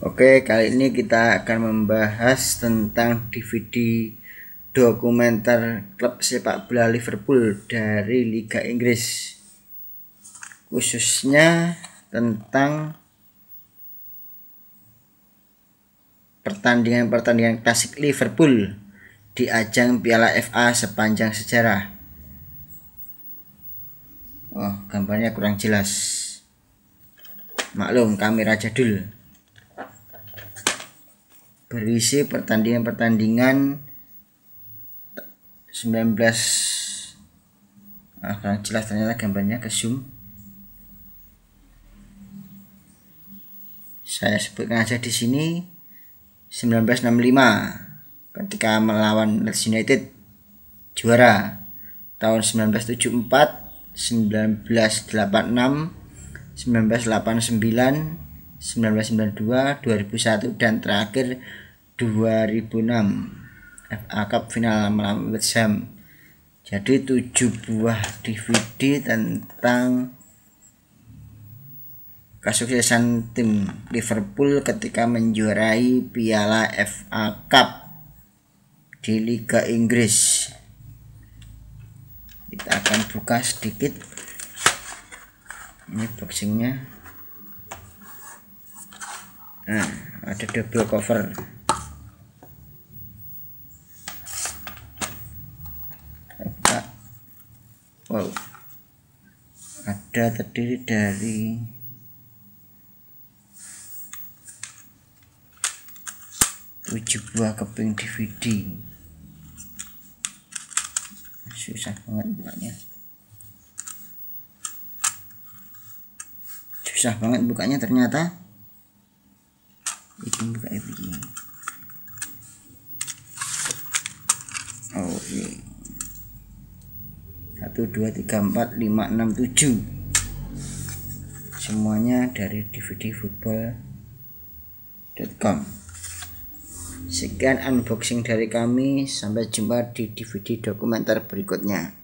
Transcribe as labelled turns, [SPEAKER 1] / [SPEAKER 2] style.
[SPEAKER 1] Oke, kali ini kita akan membahas tentang DVD dokumenter klub sepak bola Liverpool dari Liga Inggris. Khususnya tentang pertandingan-pertandingan klasik Liverpool di ajang Piala FA sepanjang sejarah. Oh, gambarnya kurang jelas. Maklum, kamera jadul berisi pertandingan-pertandingan 19 ah kurang jelas ternyata gambarnya ke zoom saya sebutkan aja di sini 1965 ketika melawan Leeds United juara tahun 1974 1986 1989 1992, 2001 dan terakhir 2006 FA Cup final melawan West Ham. Jadi tujuh buah DVD tentang kesuksesan tim Liverpool ketika menjuarai Piala FA Cup di Liga Inggris. Kita akan buka sedikit. Ini boxingnya nah ada double cover wow ada terdiri dari tujuh buah keping DVD susah banget bukanya susah banget bukanya ternyata bikin juga do oke satu 1 2 3 4 5 6 7 semuanya dari dvdfootball.com sekian unboxing dari kami sampai jumpa di DVD dokumenter berikutnya